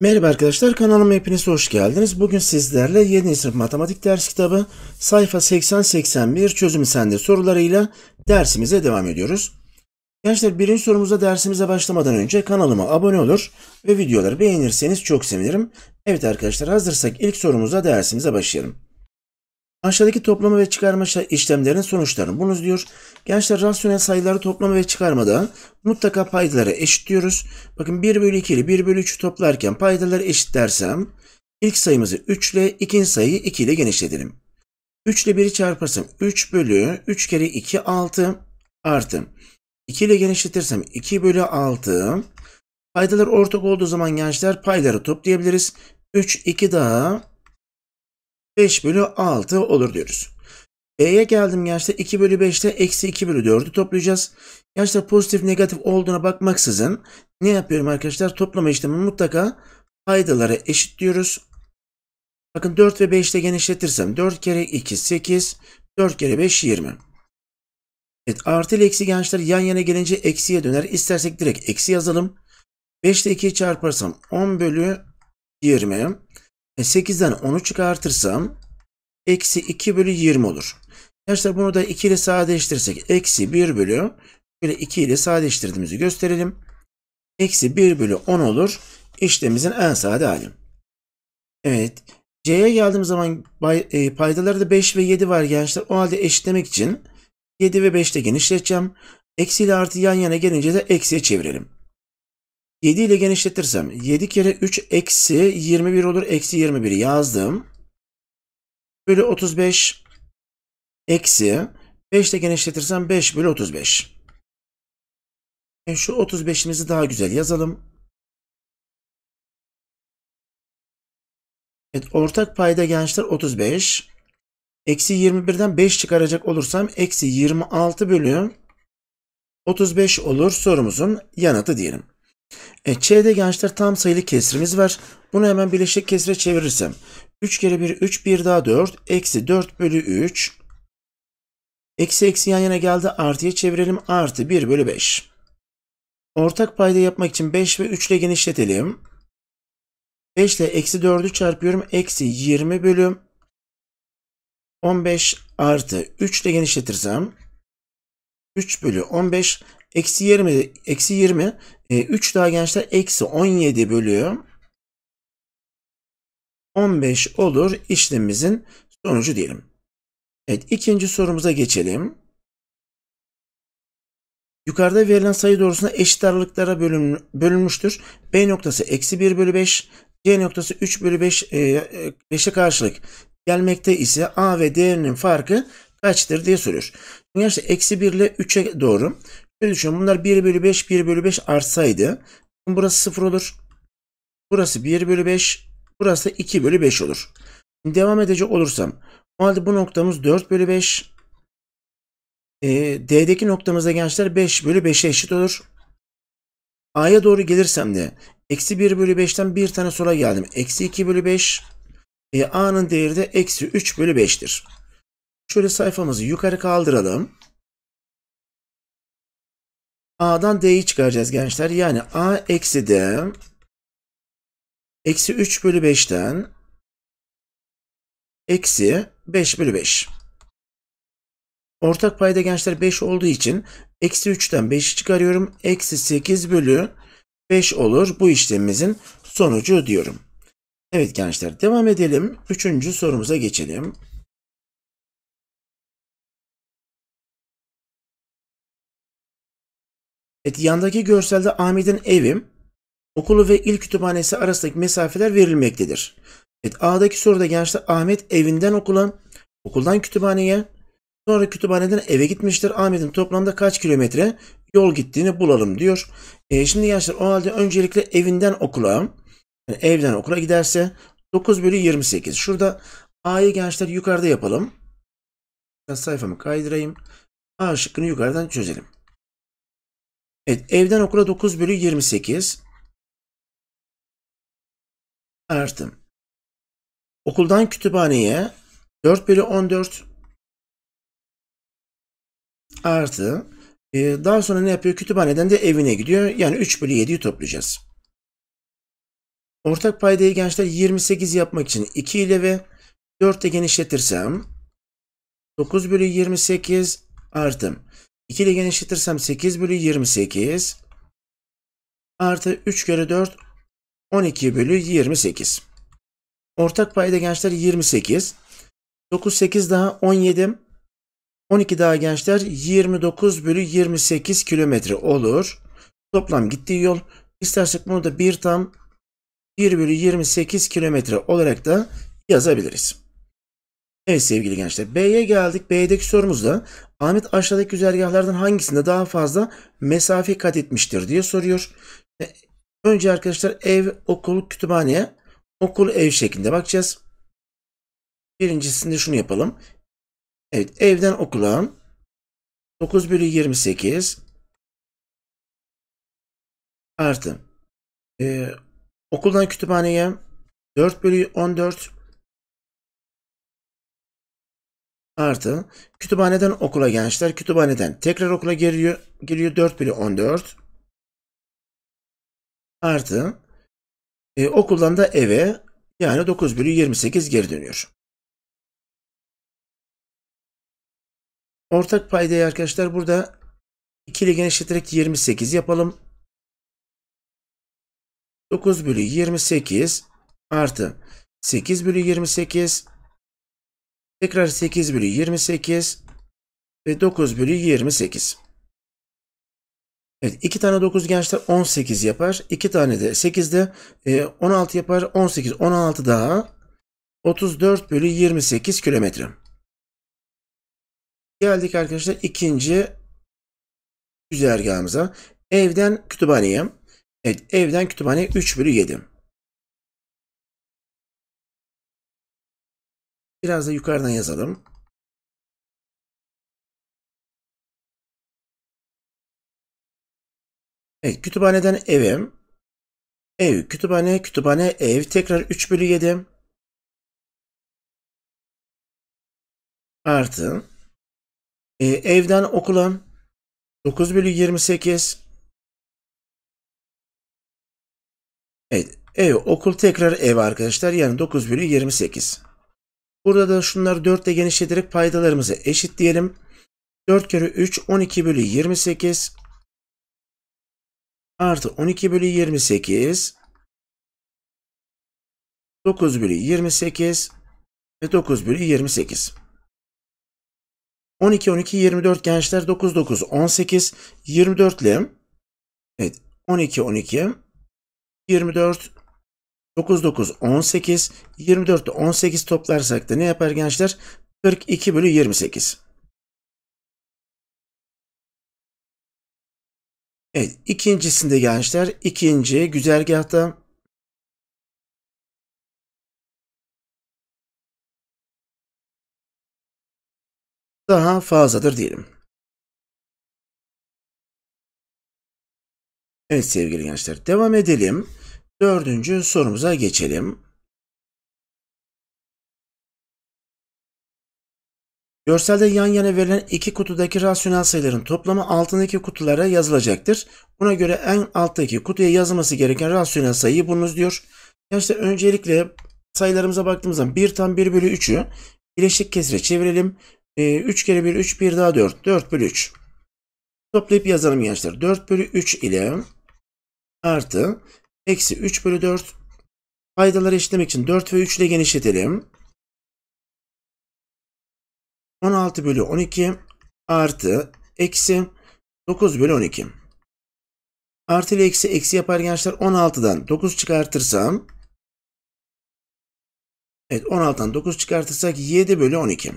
Merhaba arkadaşlar kanalıma hepiniz hoş geldiniz. Bugün sizlerle 7. sınıf matematik ders kitabı sayfa 80-81 çözümü sende sorularıyla dersimize devam ediyoruz. Gençler birinci sorumuza dersimize başlamadan önce kanalıma abone olur ve videoları beğenirseniz çok sevinirim. Evet arkadaşlar hazırsak ilk sorumuza dersimize başlayalım. Aşağıdaki toplama ve çıkarma işlemlerinin sonuçlarını bulunuz diyor. Gençler rasyonel sayıları toplama ve çıkarmada mutlaka paydalara eşitliyoruz. Bakın 1 bölü 2 ile 1 bölü 3'ü toplarken paydaları dersem ilk sayımızı 3 ile ikinci sayıyı 2 ile genişletelim. 3 ile 1'i çarparsam 3 bölü 3 kere 2 6 artı 2 ile genişletirsem 2 bölü 6 paydalar ortak olduğu zaman gençler payları toplayabiliriz. 3 2 daha 5 bölü 6 olur diyoruz. B'ye geldim gençler 2 bölü 5 5'te eksi 2 bölü 4'ü toplayacağız. Gençler pozitif negatif olduğuna bakmaksızın ne yapıyorum arkadaşlar? Toplama işlemi mutlaka paydalara eşit diyoruz. Bakın 4 ve 5 5'te genişletirsem 4 kere 2 8, 4 kere 5 20. Evet artı ile eksi gençler yan yana gelince eksiye döner. İstersek direkt eksi yazalım. 5 ile 2'yi çarparsam 10 bölü 20. 8'den e, 10'u çıkartırsam eksi 2 bölü 20 olur. Arkadaşlar bunu da 2 ile sadeleştirirsek eksi 1 bölü şöyle 2 ile sadeleştirdiğimizi gösterelim. Eksi 1 bölü 10 olur. İşlemimizin en sade hali. Evet. C'ye geldiğim zaman e, paydalarda 5 ve 7 var gençler. O halde eşitlemek için 7 ve 5'te genişleteceğim. Eksi ile artı yan yana gelince de eksiye çevirelim. 7 ile genişletirsem 7 kere 3 eksi 21 olur. Eksi 21 yazdım. Bölü 35 eksi 5 ile genişletirsem 5 bölü 35. E şu 35'imizi daha güzel yazalım. Evet, ortak payda gençler 35. Eksi 21'den 5 çıkaracak olursam eksi 26 bölü 35 olur sorumuzun yanıtı diyelim. E, Ç'de gençler tam sayılı kesrimiz var. Bunu hemen bileşik kesire çevirirsem. 3 kere 1 3 1 daha 4 eksi 4 bölü 3. Eksi eksi yan yana geldi artıya çevirelim artı 1 bölü 5. Ortak payda yapmak için 5 ve 3 ile genişletelim. 5 ile eksi 4'ü çarpıyorum. Eksi 20 bölü 15 artı 3 ile genişletirsem 3 bölü 15 eksi 20 eksi 20 e, 3 daha gençler eksi 17 bölü 15 olur işlemimizin sonucu diyelim. Evet ikinci sorumuza geçelim. Yukarıda verilen sayı doğrusuna eşit aralıklara bölüm, bölünmüştür. B noktası eksi 1 bölü 5, C noktası 3 bölü 5, e, 5'e karşılık gelmekte ise A ve D'nin farkı kaçtır diye soruyor. Gerçi eksi 1 ile 3'e doğru. Şöyle düşünün bunlar 1 bölü 5, 1 bölü 5 artsaydı. Burası 0 olur. Burası 1 bölü 5. Burası da 2 bölü 5 olur. Şimdi devam edecek olursam. O halde bu noktamız 4 bölü 5. E, ee, D'deki noktamızda gençler 5 bölü 5'e eşit olur. A'ya doğru gelirsem de eksi 1 bölü 5'ten bir tane sola geldim. Eksi 2 bölü 5. E, ee, A'nın değeri de eksi 3 bölü 5'tir. Şöyle sayfamızı yukarı kaldıralım. A'dan D'yi çıkaracağız gençler. Yani A eksi D eksi 3 bölü 5'ten eksi 5 bölü 5. Ortak payda gençler 5 olduğu için eksi 3'ten 5'i çıkarıyorum. Eksi 8 bölü 5 olur. Bu işlemimizin sonucu diyorum. Evet gençler devam edelim. Üçüncü sorumuza geçelim. Evet yandaki görselde Ahmet'in evim, okulu ve ilk kütüphanesi arasındaki mesafeler verilmektedir. Evet A'daki soruda gençler Ahmet evinden okula, okuldan kütüphaneye, sonra kütüphaneden eve gitmiştir. Ahmet'in toplamda kaç kilometre yol gittiğini bulalım diyor. E, şimdi gençler o halde öncelikle evinden okula, yani evden okula giderse 9 bölü 28. Şurada A'yı gençler yukarıda yapalım. Sayfamı kaydırayım. A şıkkını yukarıdan çözelim. Evet, evden okula 9 bölü 28 artı okuldan kütüphaneye 4 bölü 14 artı ee, daha sonra ne yapıyor? Kütüphaneden de evine gidiyor. Yani 3 bölü 7'yi toplayacağız. Ortak paydayı gençler 28 yapmak için 2 ile ve 4 ile genişletirsem 9 bölü 28 artı 2 ile genişletirsem 8 bölü 28 artı 3 kere 4 12 bölü 28. Ortak payda gençler 28. 9 8 daha 17. 12 daha gençler 29 bölü 28 kilometre olur. Toplam gittiği yol istersek bunu da 1 tam 1 bölü 28 kilometre olarak da yazabiliriz. Evet sevgili gençler B'ye geldik. B'deki sorumuzda Ahmet aşağıdaki güzergahlardan hangisinde daha fazla mesafe kat etmiştir diye soruyor. E, önce arkadaşlar ev, okul, kütüphaneye, okul, ev şeklinde bakacağız. Birincisinde şunu yapalım. Evet evden okula 9 bölü 28 artı e, okuldan kütüphaneye 4 bölü 14 Artı kütüphaneden okula gençler kütüphaneden tekrar okula geliyor. Geliyor 4 bölü 14. Artı e, okuldan da eve yani 9 bölü 28 geri dönüyor. Ortak paydayı arkadaşlar burada 2 ile genişleterek 28 yapalım. 9 bölü 28 artı 8 bölü 28 Tekrar 8 bölü 28 ve 9 bölü 28. Evet, 2 tane 9 gençler 18 yapar. 2 tane de 8 de 16 e, yapar. 18, 16 daha 34 bölü 28 kilometre. Geldik arkadaşlar ikinci güzergahımıza. Evden kütüphaneye. Evet, evden kütüphaneye 3 bölü 7. Biraz da yukarıdan yazalım. Evet, kütüphaneden evim. Ev, kütüphane, kütüphane, ev. Tekrar 3 bölü 7. Artı. E, evden okula 9 bölü 28. Evet, ev, okul tekrar ev arkadaşlar. Yani 9 bölü 28. Burada da şunları 4 ile genişleterek paydalarımızı eşitleyelim. 4 kere 3 12 bölü 28 artı 12 bölü 28 9 bölü 28 ve 9 bölü 28. 12 12 24 gençler 9 9 18 24 ile evet 12 12 24 9, 9, 18. 24 ile 18 toplarsak da ne yapar gençler? 42 bölü 28. Evet ikincisinde gençler ikinci güzergahta daha fazladır diyelim. Evet sevgili gençler devam edelim. Dördüncü sorumuza geçelim. Görselde yan yana verilen iki kutudaki rasyonel sayıların toplamı altındaki kutulara yazılacaktır. Buna göre en alttaki kutuya yazılması gereken rasyonel sayıyı bulunuz diyor. Gençler öncelikle sayılarımıza baktığımızda 1 tam 1 bölü 3'ü birleşik kesire çevirelim. 3 ee, kere 1 3 1 daha 4 4 bölü 3. Toplayıp yazalım gençler. 4 bölü 3 ile artı Eksi 3 bölü 4 faydaları eşitlemek için 4 ve 3 ile genişletelim. 16 bölü 12 artı eksi 9 bölü 12. Artı ile eksi eksi yapar gençler 16'dan 9 çıkartırsam Evet 16'dan 9 çıkartırsak 7 bölü 12.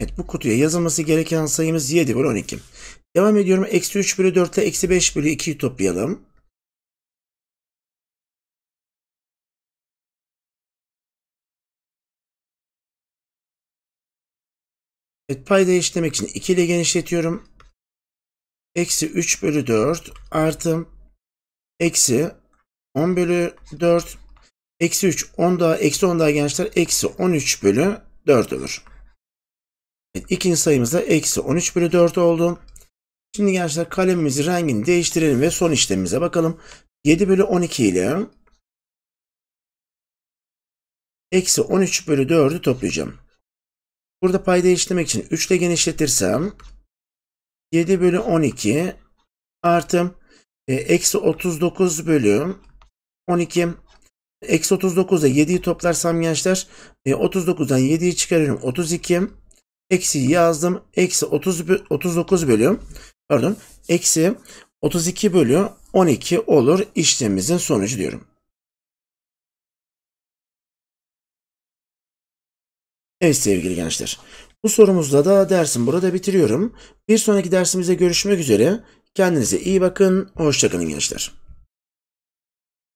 Evet bu kutuya yazılması gereken sayımız 7 bölü 12. Devam ediyorum. Eksi 3 bölü 4 ile eksi 5 bölü 2'yi toplayalım. Evet, paydayı işlemek için 2 ile genişletiyorum. Eksi 3 bölü 4 artı eksi 10 bölü 4 eksi 3 10 daha eksi 10 daha gençler eksi 13 bölü 4 olur. Evet, ikinci sayımız da eksi 13 bölü 4 oldu. Şimdi gençler kalemimizi rengini değiştirelim ve son işlemimize bakalım. 7 bölü 12 ile eksi 13 bölü 4'ü toplayacağım. Burada payda işlemek için 3 ile genişletirsem 7 bölü 12 artı e, eksi 39 bölü 12 eksi ile 7'yi toplarsam gençler e, 39'dan 7'yi çıkarıyorum 32 eksi yazdım eksi 30, 39 bölü pardon eksi 32 bölü 12 olur işlemimizin sonucu diyorum. Evet sevgili gençler. Bu sorumuzda da dersim burada bitiriyorum. Bir sonraki dersimizde görüşmek üzere. Kendinize iyi bakın. Hoşçakalın gençler.